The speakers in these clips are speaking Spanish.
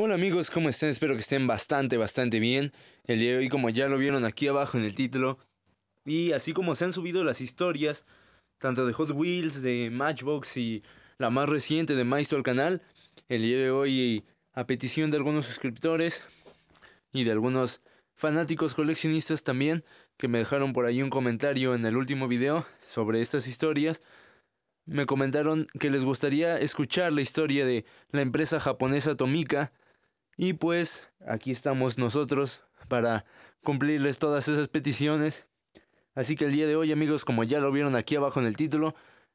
Hola amigos, ¿cómo están? Espero que estén bastante, bastante bien. El día de hoy, como ya lo vieron aquí abajo en el título, y así como se han subido las historias, tanto de Hot Wheels, de Matchbox y la más reciente de Maestro al canal, el día de hoy, a petición de algunos suscriptores y de algunos fanáticos coleccionistas también, que me dejaron por ahí un comentario en el último video sobre estas historias, me comentaron que les gustaría escuchar la historia de la empresa japonesa Tomica, y pues aquí estamos nosotros para cumplirles todas esas peticiones. Así que el día de hoy amigos, como ya lo vieron aquí abajo en el título,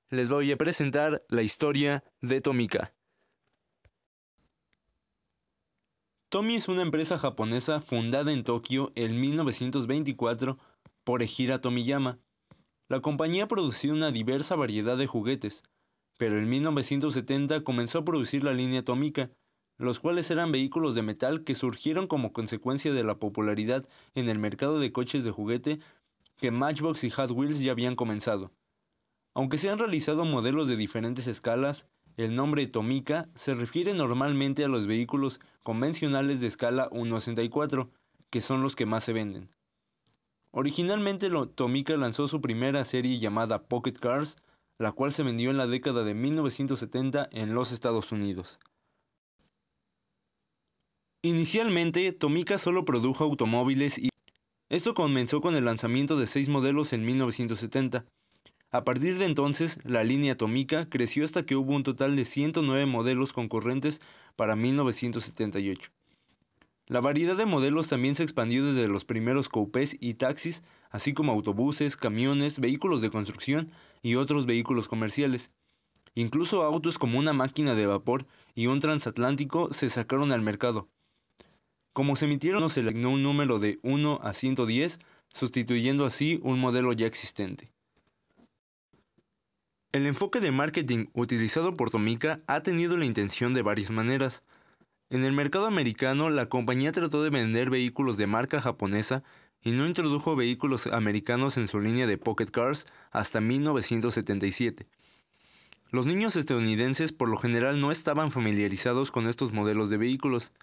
les voy a presentar la historia de Tomica. Tomi es una empresa japonesa fundada en Tokio en 1924 por Ejira Tomiyama. La compañía producía una diversa variedad de juguetes, pero en 1970 comenzó a producir la línea Tomica, los cuales eran vehículos de metal que surgieron como consecuencia de la popularidad en el mercado de coches de juguete que Matchbox y Hot Wheels ya habían comenzado. Aunque se han realizado modelos de diferentes escalas, el nombre Tomica se refiere normalmente a los vehículos convencionales de escala 1.64, que son los que más se venden. Originalmente Tomica lanzó su primera serie llamada Pocket Cars, la cual se vendió en la década de 1970 en los Estados Unidos. Inicialmente, Tomica solo produjo automóviles y esto comenzó con el lanzamiento de seis modelos en 1970. A partir de entonces, la línea Tomica creció hasta que hubo un total de 109 modelos concurrentes para 1978. La variedad de modelos también se expandió desde los primeros coupés y taxis, así como autobuses, camiones, vehículos de construcción y otros vehículos comerciales. Incluso autos como una máquina de vapor y un transatlántico se sacaron al mercado. Como se emitieron, se le asignó un número de 1 a 110, sustituyendo así un modelo ya existente. El enfoque de marketing utilizado por Tomica ha tenido la intención de varias maneras. En el mercado americano, la compañía trató de vender vehículos de marca japonesa y no introdujo vehículos americanos en su línea de pocket cars hasta 1977. Los niños estadounidenses por lo general no estaban familiarizados con estos modelos de vehículos,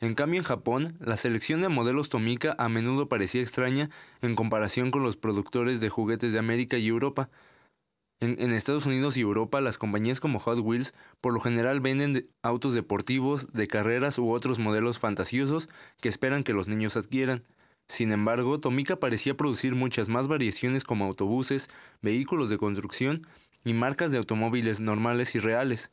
en cambio en Japón, la selección de modelos Tomica a menudo parecía extraña en comparación con los productores de juguetes de América y Europa. En, Estados Unidos y Europa, las compañías como Hot Wheels por lo general venden autos deportivos, de carreras u otros modelos fantasiosos que esperan que los niños adquieran. Sin embargo, Tomica parecía producir muchas más variaciones como autobuses, vehículos de construcción y marcas de automóviles normales y reales.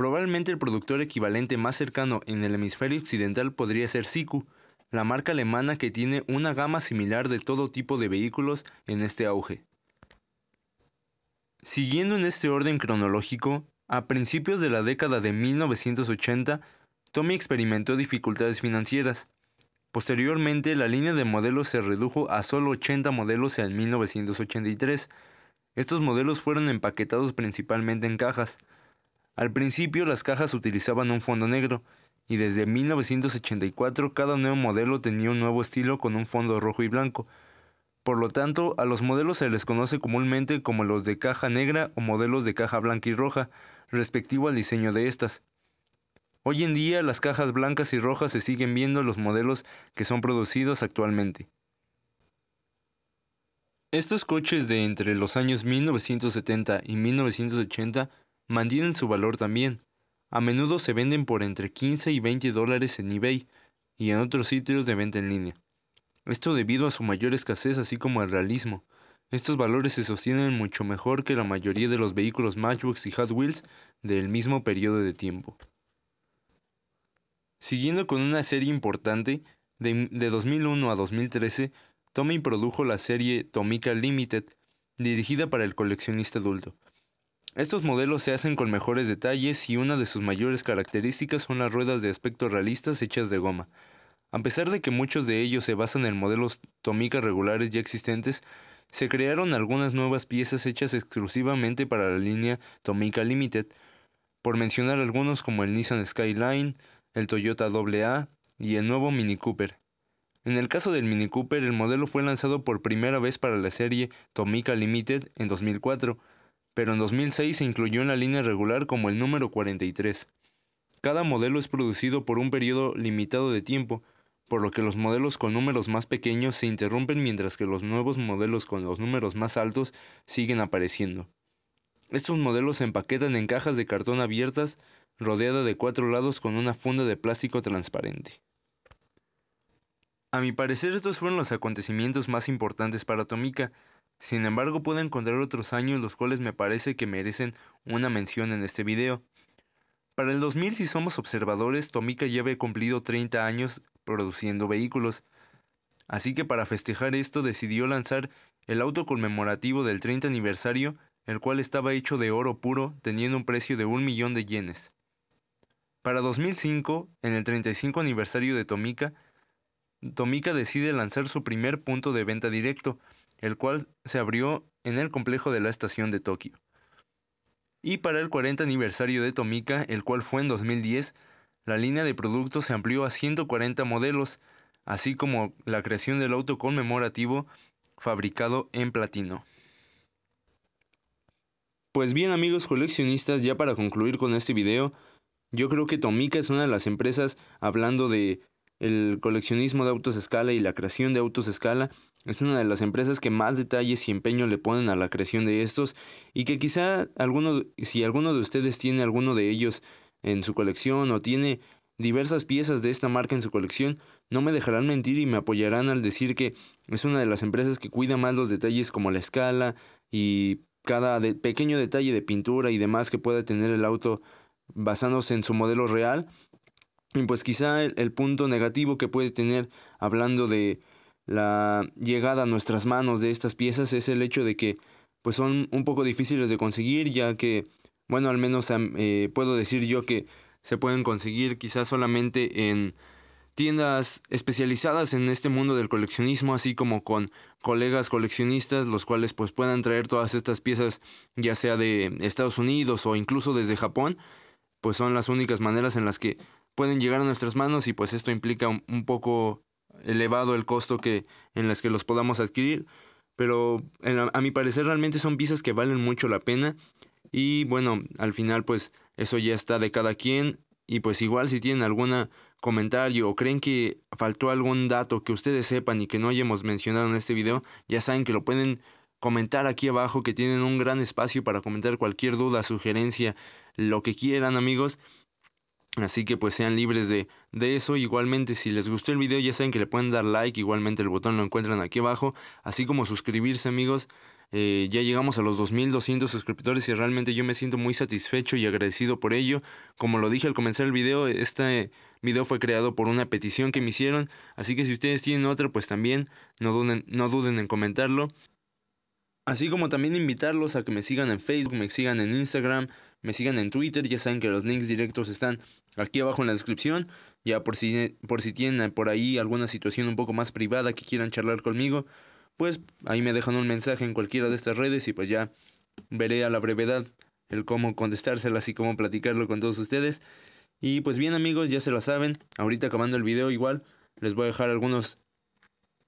Probablemente el productor equivalente más cercano en el hemisferio occidental podría ser Siku, la marca alemana que tiene una gama similar de todo tipo de vehículos en este auge. Siguiendo en este orden cronológico, a principios de la década de 1980, Tommy experimentó dificultades financieras. Posteriormente, la línea de modelos se redujo a solo 80 modelos en 1983. Estos modelos fueron empaquetados principalmente en cajas. Al principio las cajas utilizaban un fondo negro y desde 1984 cada nuevo modelo tenía un nuevo estilo con un fondo rojo y blanco. Por lo tanto, a los modelos se les conoce comúnmente como los de caja negra o modelos de caja blanca y roja, respectivo al diseño de estas. Hoy en día las cajas blancas y rojas se siguen viendo en los modelos que son producidos actualmente. Estos coches de entre los años 1970 y 1980 mantienen su valor también. A menudo se venden por entre 15 y 20 dólares en eBay y en otros sitios de venta en línea. Esto debido a su mayor escasez así como al realismo. Estos valores se sostienen mucho mejor que la mayoría de los vehículos Matchbox y Hot Wheels del mismo periodo de tiempo. Siguiendo con una serie importante, de, 2001 a 2013, Tommy produjo la serie Tomica Limited, dirigida para el coleccionista adulto. Estos modelos se hacen con mejores detalles y una de sus mayores características son las ruedas de aspecto realistas hechas de goma. A pesar de que muchos de ellos se basan en modelos Tomica regulares ya existentes, se crearon algunas nuevas piezas hechas exclusivamente para la línea Tomica Limited, por mencionar algunos como el Nissan Skyline, el Toyota AA y el nuevo Mini Cooper. En el caso del Mini Cooper, el modelo fue lanzado por primera vez para la serie Tomica Limited en 2004, pero en 2006 se incluyó en la línea regular como el número 43. Cada modelo es producido por un periodo limitado de tiempo, por lo que los modelos con números más pequeños se interrumpen mientras que los nuevos modelos con los números más altos siguen apareciendo. Estos modelos se empaquetan en cajas de cartón abiertas, rodeada de cuatro lados con una funda de plástico transparente. A mi parecer estos fueron los acontecimientos más importantes para Tomica, sin embargo puedo encontrar otros años los cuales me parece que merecen una mención en este video. Para el 2000 si somos observadores, Tomica ya había cumplido 30 años produciendo vehículos. Así que para festejar esto decidió lanzar el auto conmemorativo del 30 aniversario, el cual estaba hecho de oro puro, teniendo un precio de un millón de yenes. Para 2005, en el 35 aniversario de Tomica, Tomica decide lanzar su primer punto de venta directo, el cual se abrió en el complejo de la estación de Tokio. Y para el 40 aniversario de Tomica, el cual fue en 2010, la línea de productos se amplió a 140 modelos, así como la creación del auto conmemorativo fabricado en platino. Pues bien amigos coleccionistas, ya para concluir con este video, yo creo que Tomica es una de las empresas, hablando de el coleccionismo de autos a escala y la creación de autos a escala es una de las empresas que más detalles y empeño le ponen a la creación de estos y que quizá alguno, si alguno de ustedes tiene alguno de ellos en su colección o tiene diversas piezas de esta marca en su colección, no me dejarán mentir y me apoyarán al decir que es una de las empresas que cuida más los detalles como la escala y cada pequeño detalle de pintura y demás que pueda tener el auto basándose en su modelo real pues quizá el, punto negativo que puede tener hablando de la llegada a nuestras manos de estas piezas es el hecho de que pues son un poco difíciles de conseguir ya que bueno al menos eh, puedo decir yo que se pueden conseguir quizás solamente en tiendas especializadas en este mundo del coleccionismo así como con colegas coleccionistas los cuales pues puedan traer todas estas piezas ya sea de Estados Unidos o incluso desde Japón pues son las únicas maneras en las que pueden llegar a nuestras manos y pues esto implica un, poco elevado el costo que en las que los podamos adquirir pero a mi parecer realmente son visas que valen mucho la pena y bueno al final pues eso ya está de cada quien y pues igual si tienen alguna comentario o creen que faltó algún dato que ustedes sepan y que no hayamos mencionado en este video ya saben que lo pueden comentar aquí abajo que tienen un gran espacio para comentar cualquier duda sugerencia lo que quieran amigos Así que pues sean libres de, de, eso. Igualmente si les gustó el video ya saben que le pueden dar like. Igualmente el botón lo encuentran aquí abajo. Así como suscribirse amigos. Eh, ya llegamos a los 2200 suscriptores y realmente yo me siento muy satisfecho y agradecido por ello. Como lo dije al comenzar el video, este video fue creado por una petición que me hicieron. Así que si ustedes tienen otra pues también no no duden en comentarlo. Así como también invitarlos a que me sigan en Facebook, me sigan en Instagram, me sigan en Twitter. Ya saben que los links directos están aquí abajo en la descripción. Ya por si, por si tienen por ahí alguna situación un poco más privada que quieran charlar conmigo, pues ahí me dejan un mensaje en cualquiera de estas redes y pues ya veré a la brevedad el cómo contestárselas y cómo platicarlo con todos ustedes. Y pues bien amigos, ya se la saben, ahorita acabando el video igual, les voy a dejar algunos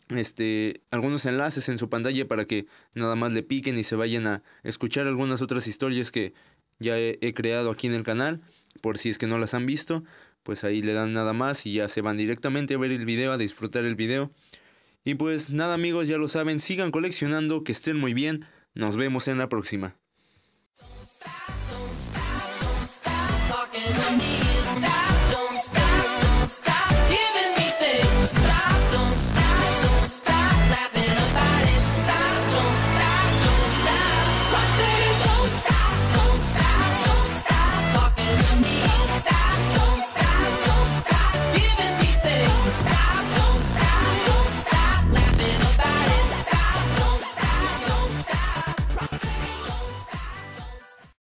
este, algunos enlaces en su pantalla para que nada más le piquen y se vayan a escuchar algunas otras historias que ya he, he, creado aquí en el canal, por si es que no las han visto, pues ahí le dan nada más y ya se van directamente a ver el video, a disfrutar el video. Y pues nada amigos, ya lo saben, sigan coleccionando, que estén muy bien, nos vemos en la próxima.